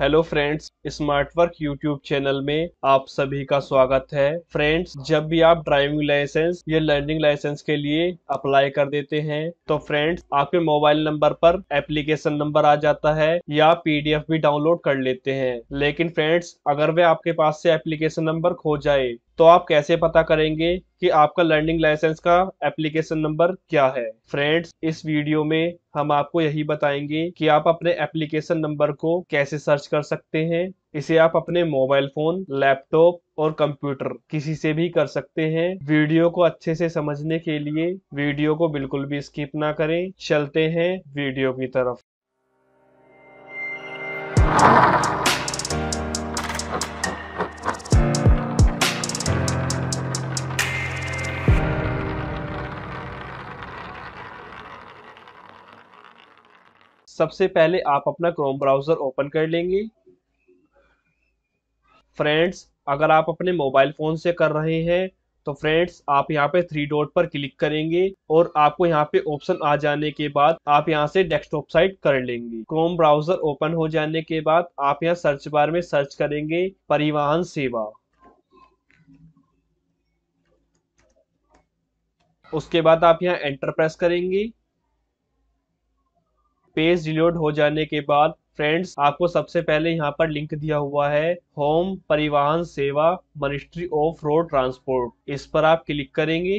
hello friends smart work YouTube channel में आप सभी का स्वागत है फ्रेंड्स जब भी आप ड्राइविंग लाइसेंस या लर्निंग लाइसेंस के लिए अप्लाई कर देते हैं तो फ्रेंड्स आपके मोबाइल नंबर पर एप्लीकेशन नंबर आ जाता है या पीडीएफ भी डाउनलोड कर लेते हैं लेकिन फ्रेंड्स अगर वे आपके पास से एप्लीकेशन नंबर खो जाए तो आप कैसे पता करेंगे कि आपका लर्निंग लाइसेंस का एप्लीकेशन नंबर क्या है फ्रेंड्स इस वीडियो में हम आपको यही बताएंगे कि आप अपने एप्लीकेशन नंबर को कैसे सर्च कर सकते हैं इसे आप अपने मोबाइल फोन लैपटॉप और कंप्यूटर किसी से भी कर सकते हैं वीडियो को अच्छे से समझने के लिए वीडियो को बिल्कुल भी स्किप ना करें चलते हैं वीडियो की तरफ सबसे पहले आप अपना क्रोम ब्राउज़र ओपन कर लेंगे फ्रेंड्स अगर आप अपने मोबाइल फ़ोन से कर रहे हैं तो फ्रेंड्स आप यहाँ पे थ्री डॉट पर क्लिक करेंगे और आपको यहां पे ऑप्शन आ जाने के बाद आप यहां से डेस्कटॉप साइट कर लेंगे क्रोम ब्राउजर ओपन हो जाने के बाद आप यहाँ सर्च बार में सर्च करेंगे परिवहन सेवा उसके बाद आप यहाँ एंटर प्रेस करेंगे पेज रिलोड हो जाने के बाद फ्रेंड्स आपको सबसे पहले यहाँ पर लिंक दिया हुआ है होम परिवहन सेवा मिनिस्ट्री ऑफ रोड ट्रांसपोर्ट इस पर आप क्लिक करेंगे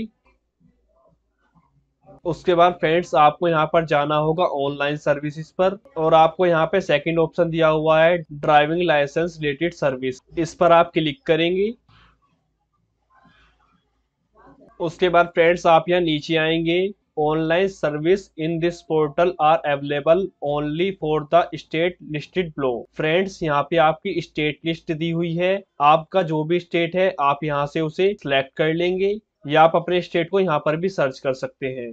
उसके बाद फ्रेंड्स आपको यहाँ पर जाना होगा ऑनलाइन सर्विसेज पर और आपको यहाँ पे सेकंड ऑप्शन दिया हुआ है ड्राइविंग लाइसेंस रिलेटेड सर्विस इस पर आप क्लिक करेंगे उसके बाद फ्रेंड्स आप यहाँ नीचे आएंगे online service in this portal are available only for the state listed below friends यहाँ पे आपकी स्टेट लिस्ट दी हुई है आपका जो भी स्टेट है आप यहाँ से उसे सिलेक्ट कर लेंगे या आप अपने स्टेट को यहाँ पर भी सर्च कर सकते हैं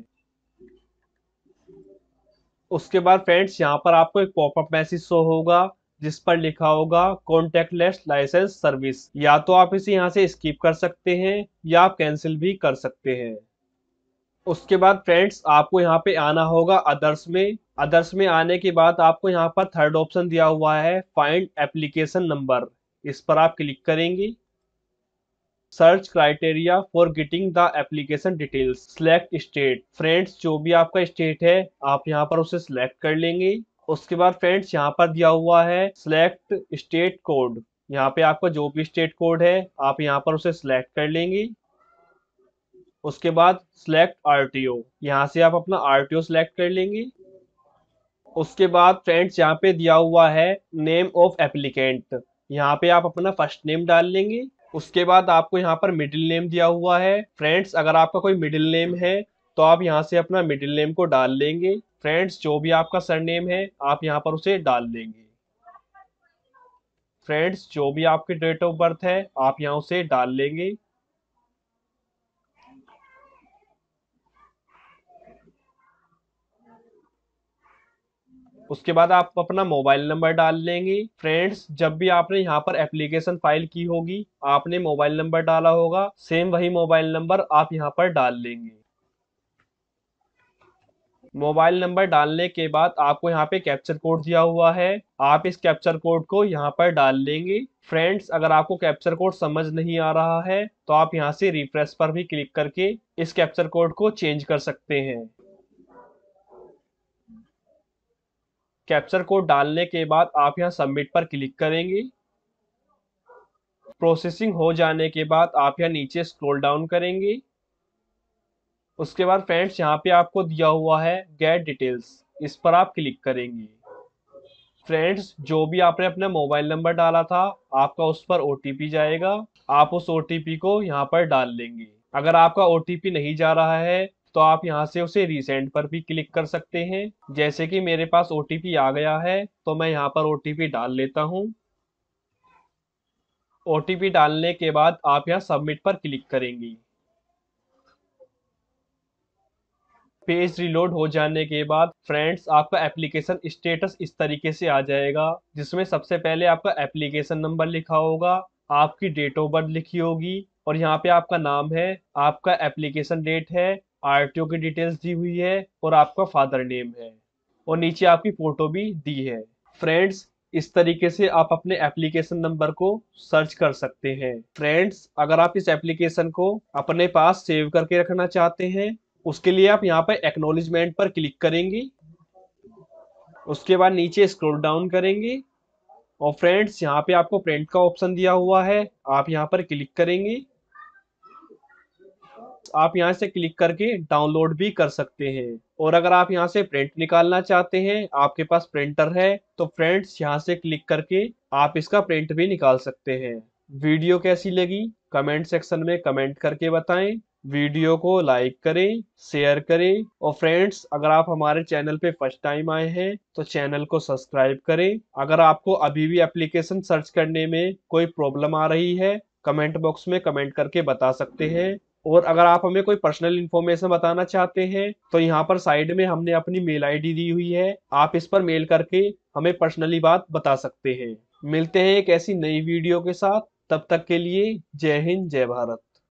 उसके बाद फ्रेंड्स यहाँ पर आपको एक पॉपअप मैसेज शो होगा जिस पर लिखा होगा कॉन्टेक्ट लेस लाइसेंस सर्विस या तो आप इसे यहाँ से स्किप कर सकते हैं या आप कैंसिल भी कर सकते हैं उसके बाद फ्रेंड्स आपको यहाँ पे आना होगा अदर्स में अदर्स में आने के बाद आपको यहाँ पर थर्ड ऑप्शन दिया हुआ है फाइंड एप्लीकेशन नंबर इस पर आप क्लिक करेंगे search criteria for getting the application details select state friends जो भी आपका स्टेट है आप यहाँ पर उसे सिलेक्ट कर लेंगे उसके बाद फ्रेंड्स यहाँ पर दिया हुआ है सिलेक्ट स्टेट कोड यहाँ पे आपका जो भी स्टेट कोड है आप यहाँ पर उसे सिलेक्ट कर लेंगे उसके बाद सिलेक्ट आरटीओ यहाँ से आप अपना आरटीओ सिलेक्ट कर लेंगे उसके बाद फ्रेंड्स यहाँ पे दिया हुआ है नेम ऑफ एप्लीकेंट यहाँ पे आप अपना फर्स्ट नेम डाल लेंगे उसके बाद आपको यहाँ पर मिडिल नेम दिया हुआ है फ्रेंड्स अगर आपका कोई मिडिल नेम है तो आप यहाँ से अपना मिडिल नेम को डाल लेंगे फ्रेंड्स जो भी आपका सरनेम है आप यहाँ पर उसे डाल लेंगे फ्रेंड्स जो भी आपकी डेट ऑफ बर्थ है आप यहाँ उसे डाल लेंगे उसके बाद आप अपना मोबाइल नंबर डाल लेंगे फ्रेंड्स जब भी आपने यहाँ पर एप्लीकेशन फाइल की होगी आपने मोबाइल नंबर डाला होगा सेम वही मोबाइल नंबर आप यहाँ पर डाल लेंगे मोबाइल नंबर डालने के बाद आपको यहाँ पे कैप्चर कोड दिया हुआ है आप इस कैप्चर कोड को यहाँ पर डाल लेंगे फ्रेंड्स अगर आपको कैप्चर कोड समझ नहीं आ रहा है तो आप यहाँ से रिफ्रेश पर भी क्लिक करके इस कैप्चर कोड को चेंज कर सकते हैं कैप्चर को डालने के बाद आप यहाँ सबमिट पर क्लिक करेंगे प्रोसेसिंग हो जाने के बाद आप यहाँ नीचे स्क्रॉल डाउन करेंगे उसके बाद फ्रेंड्स यहाँ पे आपको दिया हुआ है गेट डिटेल्स इस पर आप क्लिक करेंगे फ्रेंड्स जो भी आपने अपना मोबाइल नंबर डाला था आपका उस पर ओ जाएगा आप उस ओ को यहाँ पर डाल लेंगे अगर आपका ओ नहीं जा रहा है तो आप यहाँ से उसे रीसेंड पर भी क्लिक कर सकते हैं जैसे कि मेरे पास ओ आ गया है तो मैं यहाँ पर ओ डाल लेता हूँ ओ डालने के बाद आप यहाँ सबमिट पर क्लिक करेंगी पेज रिलोड हो जाने के बाद फ्रेंड्स आपका एप्लीकेशन स्टेटस इस तरीके से आ जाएगा जिसमें सबसे पहले आपका एप्लीकेशन नंबर लिखा होगा आपकी डेट ऑफ बर्थ लिखी होगी और यहाँ पे आपका नाम है आपका एप्लीकेशन डेट है आरटीओ की डिटेल्स दी हुई है और आपका फादर नेम है और नीचे आपकी फ़ोटो भी दी है फ्रेंड्स इस तरीके से आप अपने एप्लीकेशन नंबर को सर्च कर सकते हैं फ्रेंड्स अगर आप इस एप्लीकेशन को अपने पास सेव करके रखना चाहते हैं उसके लिए आप यहाँ पर एक्नोलिजमेंट पर क्लिक करेंगे उसके बाद नीचे स्क्रॉल डाउन करेंगे और फ्रेंड्स यहाँ पे आपको प्रिंट का ऑप्शन दिया हुआ है आप यहाँ पर क्लिक करेंगे आप यहाँ से क्लिक करके डाउनलोड भी कर सकते हैं और अगर आप यहाँ से प्रिंट निकालना चाहते हैं आपके पास प्रिंटर है तो फ्रेंड्स यहाँ से क्लिक करके आप इसका प्रिंट भी निकाल सकते हैं वीडियो कैसी लगी कमेंट सेक्शन में कमेंट करके बताएं वीडियो को लाइक करें शेयर करें और फ्रेंड्स अगर आप हमारे चैनल पे फर्स्ट टाइम आए हैं तो चैनल को सब्सक्राइब करें अगर आपको अभी भी एप्लीकेशन सर्च करने में कोई प्रॉब्लम आ रही है कमेंट बॉक्स में कमेंट करके बता सकते हैं और अगर आप हमें कोई पर्सनल इन्फॉर्मेशन बताना चाहते हैं तो यहाँ पर साइड में हमने अपनी मेल आईडी दी हुई है आप इस पर मेल करके हमें पर्सनली बात बता सकते हैं मिलते हैं एक ऐसी नई वीडियो के साथ तब तक के लिए जय हिंद जय भारत